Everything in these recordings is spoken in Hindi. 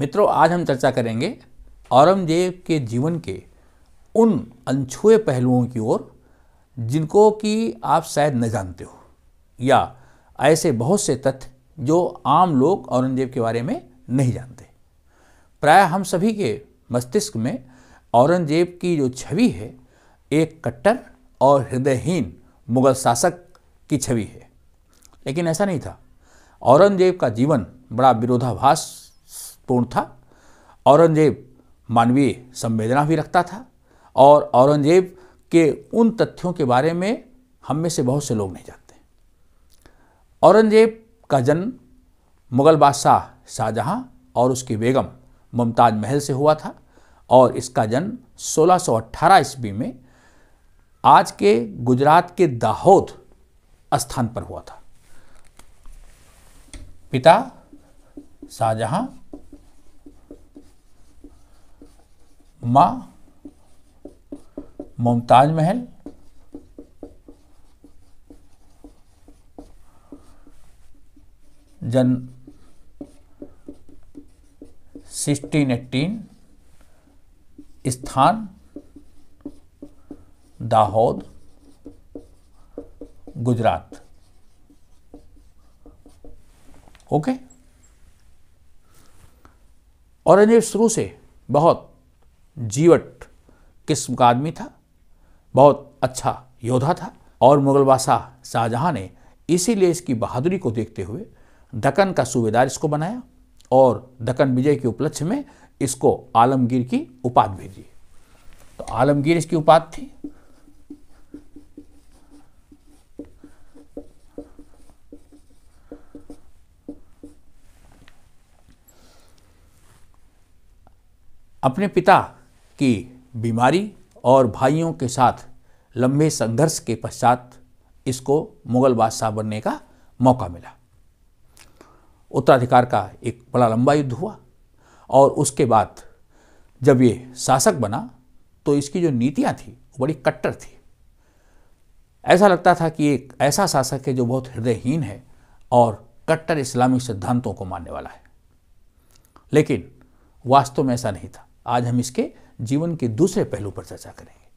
मित्रों आज हम चर्चा करेंगे औरंगजेब के जीवन के उन अनछुए पहलुओं की ओर जिनको कि आप शायद न जानते हो या ऐसे बहुत से तथ्य जो आम लोग औरंगजेब के बारे में नहीं जानते प्राय हम सभी के मस्तिष्क में औरंगजेब की जो छवि है एक कट्टर और हृदयहीन मुगल शासक की छवि है लेकिन ऐसा नहीं था औरंगजेब का जीवन बड़ा विरोधाभास महत्वपूर्ण था औरंगजेब मानवीय संवेदना भी रखता था और औरंगजेब के उन तथ्यों के बारे में हम में से बहुत से लोग नहीं जानते औरंगजेब का जन्म मुग़ल बादशाह शाहजहाँ और उसकी बेगम मुमताज महल से हुआ था और इसका जन्म 1618 ईस्वी में आज के गुजरात के दाहोद स्थान पर हुआ था पिता शाहजहाँ माँ मुमताज महल जन सिक्सटीन एटीन स्थान दाहोद गुजरात ओके और इन्हें शुरू से बहुत जीवट किस्म का आदमी था बहुत अच्छा योद्धा था और मुगल बादशाह शाहजहाँ ने इसीलिए इसकी बहादुरी को देखते हुए दक्कन का सूबेदार इसको बनाया और दक्कन विजय के उपलक्ष्य में इसको आलमगीर की उपाधि भेजी तो आलमगीर इसकी उपाध थी अपने पिता कि बीमारी और भाइयों के साथ लंबे संघर्ष के पश्चात इसको मुग़ल बादशाह बनने का मौका मिला उत्तराधिकार का एक बड़ा लंबा युद्ध हुआ और उसके बाद जब ये शासक बना तो इसकी जो नीतियाँ थी वो बड़ी कट्टर थी ऐसा लगता था कि एक ऐसा शासक है जो बहुत हृदयहीन है और कट्टर इस्लामी सिद्धांतों को मानने वाला है लेकिन वास्तव में ऐसा नहीं था आज हम इसके जीवन के दूसरे पहलू पर चर्चा करेंगे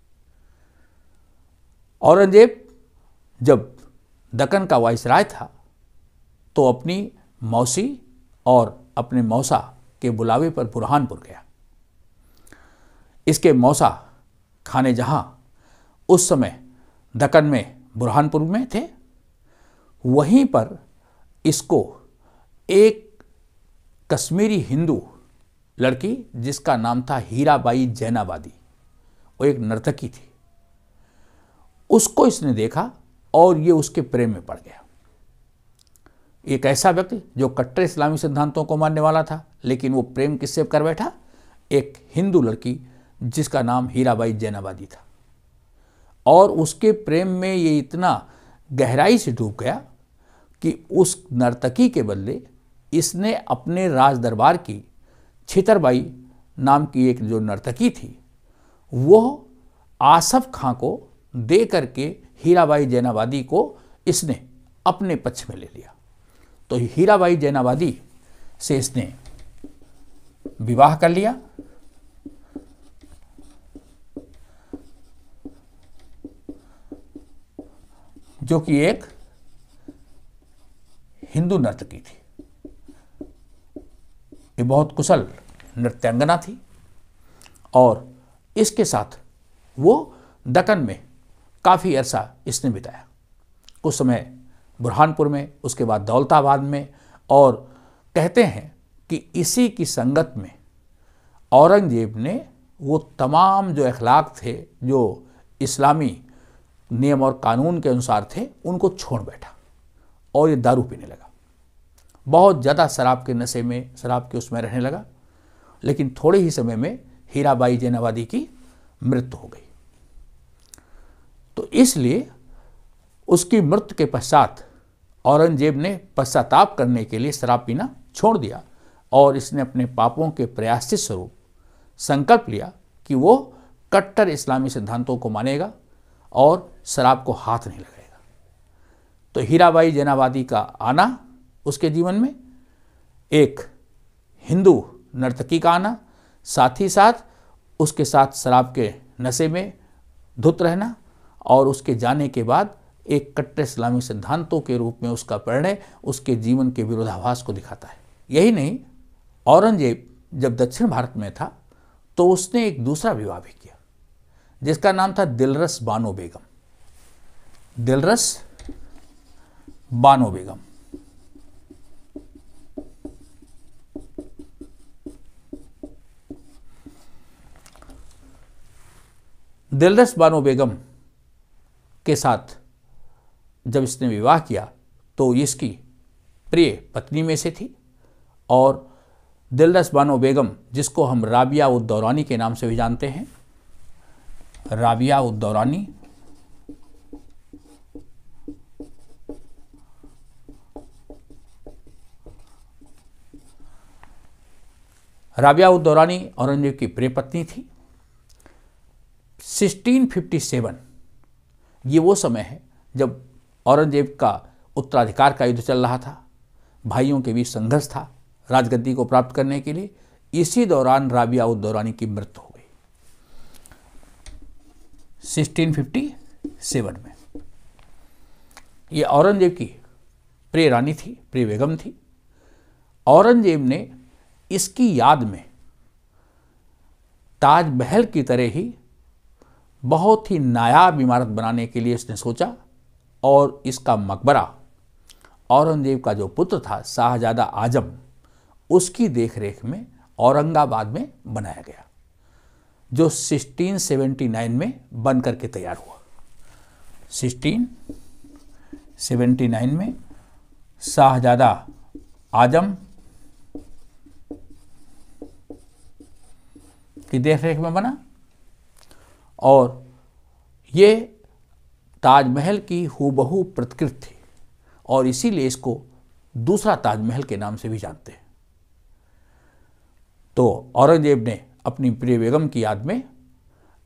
औरंगजेब जब दक्कन का राय था तो अपनी मौसी और अपने मौसा के बुलावे पर बुरहानपुर गया इसके मौसा खाने जहां उस समय दक्कन में बुरहानपुर में थे वहीं पर इसको एक कश्मीरी हिंदू लड़की जिसका नाम था हीराबाई जैनाबादी वो एक नर्तकी थी उसको इसने देखा और ये उसके प्रेम में पड़ गया एक ऐसा व्यक्ति जो कट्टर इस्लामी सिद्धांतों को मानने वाला था लेकिन वो प्रेम किससे कर बैठा एक हिंदू लड़की जिसका नाम हीराबाई जैनाबादी था और उसके प्रेम में ये इतना गहराई से डूब गया कि उस नर्तकी के बदले इसने अपने राज दरबार की छितरबाई नाम की एक जो नर्तकी थी वो आसफ खां को दे करके हीराबाई जैनाबादी को इसने अपने पक्ष में ले लिया तो हीराबाई जैनाबादी से इसने विवाह कर लिया जो कि एक हिंदू नर्तकी थी ये बहुत कुशल नृत्यांगना थी और इसके साथ वो दक्कन में काफ़ी अरसा इसने बिताया कुछ समय बुरहानपुर में उसके बाद दौलताबाद में और कहते हैं कि इसी की संगत में औरंगजेब ने वो तमाम जो अखलाक थे जो इस्लामी नियम और कानून के अनुसार थे उनको छोड़ बैठा और ये दारू पीने लगा बहुत ज़्यादा शराब के नशे में शराब के उसमें रहने लगा लेकिन थोड़े ही समय में हीराबाई जैनवादी की मृत्यु हो गई तो इसलिए उसकी मृत्यु के पश्चात औरंगजेब ने पश्चाताप करने के लिए शराब पीना छोड़ दिया और इसने अपने पापों के प्रयासित स्वरूप संकल्प लिया कि वो कट्टर इस्लामी सिद्धांतों को मानेगा और शराब को हाथ नहीं लगाएगा तो हीराबाई जैनाबादी का आना उसके जीवन में एक हिंदू नर्तकी का आना साथ ही साथ उसके साथ शराब के नशे में धुत रहना और उसके जाने के बाद एक कट्टर इस्लामी सिद्धांतों के रूप में उसका परिणय उसके जीवन के विरोधाभास को दिखाता है यही नहीं औरंगजेब जब दक्षिण भारत में था तो उसने एक दूसरा विवाह भी किया जिसका नाम था दिलरस बानो बेगम दिलरस बानो बेगम दिलदस बानो बेगम के साथ जब इसने विवाह किया तो इसकी प्रिय पत्नी में से थी और दिलदस बानो बेगम जिसको हम राबिया उद्दौरानी के नाम से भी जानते हैं राबिया उद्दौरानी राबिया उद्दौरानी औरंगजेब की प्रिय पत्नी थी 1657 ये वो समय है जब औरंगजेब का उत्तराधिकार का युद्ध चल रहा था भाइयों के बीच संघर्ष था राजगद्दी को प्राप्त करने के लिए इसी दौरान राबिया उद्दौरानी की मृत्यु हो गई 1657 में ये औरंगजेब की प्रिय रानी थी प्रिय बेगम थी औरंगजेब ने इसकी याद में ताजमहल की तरह ही बहुत ही नायाब इमारत बनाने के लिए इसने सोचा और इसका मकबरा औरंगजेब का जो पुत्र था शाहजादा आजम उसकी देखरेख में औरंगाबाद में बनाया गया जो 1679 में बन करके तैयार हुआ 1679 में शाहजादा आजम की देखरेख में बना और ये ताजमहल की हूबहू प्रतिकृति थी और इसीलिए इसको दूसरा ताजमहल के नाम से भी जानते हैं तो औरंगजेब ने अपनी प्रिय बेगम की याद में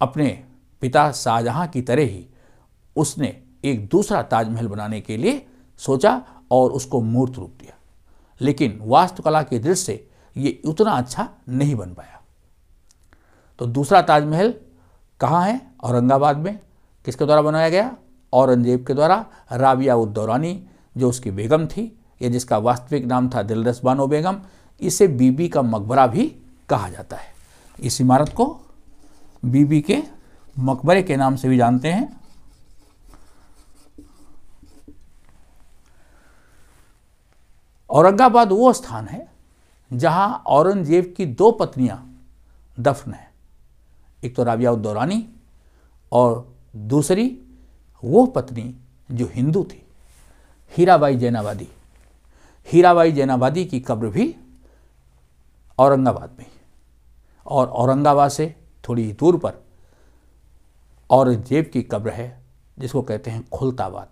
अपने पिता शाहजहाँ की तरह ही उसने एक दूसरा ताजमहल बनाने के लिए सोचा और उसको मूर्त रूप दिया लेकिन वास्तुकला की दृष्टि से ये उतना अच्छा नहीं बन पाया तो दूसरा ताजमहल कहाँ है औरंगाबाद में किसके द्वारा बनाया गया औरंगजेब के द्वारा राबिया उद्दौरानी जो उसकी बेगम थी या जिसका वास्तविक नाम था दिलरस बानो बेगम इसे बीबी का मकबरा भी कहा जाता है इस इमारत को बीबी के मकबरे के नाम से भी जानते हैं औरंगाबाद वो स्थान है जहां औरंगजेब की दो पत्नियां दफन है एक तो राबिया उद्दौरानी और दूसरी वो पत्नी जो हिंदू थी हीराबाई जैनाबादी हीराबाई जैनाबादी की कब्र भी औरंगाबाद में और औरंगाबाद से थोड़ी दूर पर औरंगजेब की कब्र है जिसको कहते हैं खुलताबाद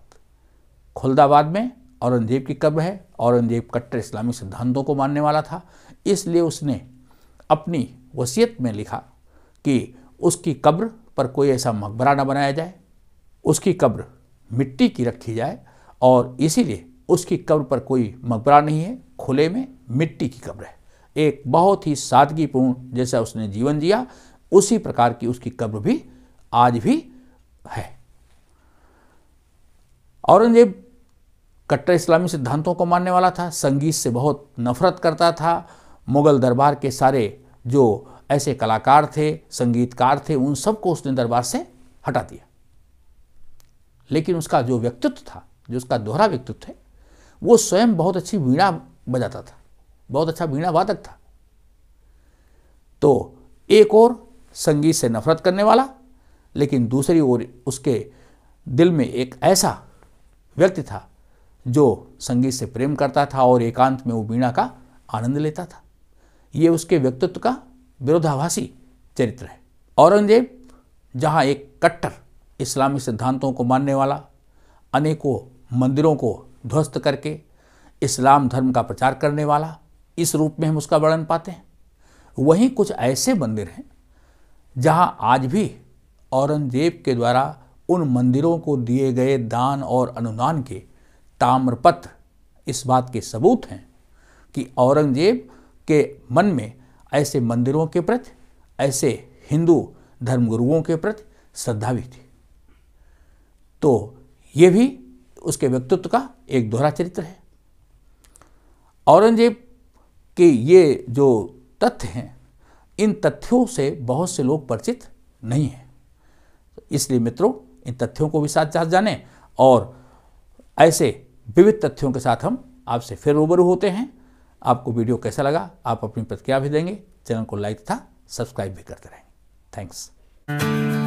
खुलदाबाद में औरंगजेब की कब्र है औरंगजेब कट्टर इस्लामी सिद्धांतों को मानने वाला था इसलिए उसने अपनी वसीयत में लिखा कि उसकी कब्र पर कोई ऐसा मकबरा ना बनाया जाए उसकी कब्र मिट्टी की रखी जाए और इसीलिए उसकी कब्र पर कोई मकबरा नहीं है खुले में मिट्टी की कब्र है एक बहुत ही सादगीपूर्ण जैसा उसने जीवन जिया उसी प्रकार की उसकी कब्र भी आज भी है औरंगजेब कट्टर इस्लामी सिद्धांतों को मानने वाला था संगीत से बहुत नफरत करता था मुग़ल दरबार के सारे जो ऐसे कलाकार थे संगीतकार थे उन सबको उसने दरबार से हटा दिया लेकिन उसका जो व्यक्तित्व था जो उसका दोहरा व्यक्तित्व है वो स्वयं बहुत अच्छी वीणा बजाता था बहुत अच्छा वीणा वादक था तो एक और संगीत से नफरत करने वाला लेकिन दूसरी ओर उसके दिल में एक ऐसा व्यक्ति था जो संगीत से प्रेम करता था और एकांत में वो वीणा का आनंद लेता था ये उसके व्यक्तित्व का विरोधाभासी चरित्र है औरंगजेब जहाँ एक कट्टर इस्लामी सिद्धांतों को मानने वाला अनेकों मंदिरों को ध्वस्त करके इस्लाम धर्म का प्रचार करने वाला इस रूप में हम उसका वर्णन पाते हैं वहीं कुछ ऐसे मंदिर हैं जहाँ आज भी औरंगजेब के द्वारा उन मंदिरों को दिए गए दान और अनुदान के ताम्रपत्र इस बात के सबूत हैं कि औरंगजेब के मन में ऐसे मंदिरों के प्रति ऐसे हिंदू धर्मगुरुओं के प्रति श्रद्धा भी थी तो ये भी उसके व्यक्तित्व का एक दोहरा चरित्र है औरंगजेब के ये जो तथ्य हैं इन तथ्यों से बहुत से लोग परिचित नहीं हैं इसलिए मित्रों इन तथ्यों को भी साथ साथ जाने और ऐसे विविध तथ्यों के साथ हम आपसे फिर रूबरू होते हैं आपको वीडियो कैसा लगा आप अपनी प्रतिक्रिया भी देंगे चैनल को लाइक तथा सब्सक्राइब भी करते रहेंगे थैंक्स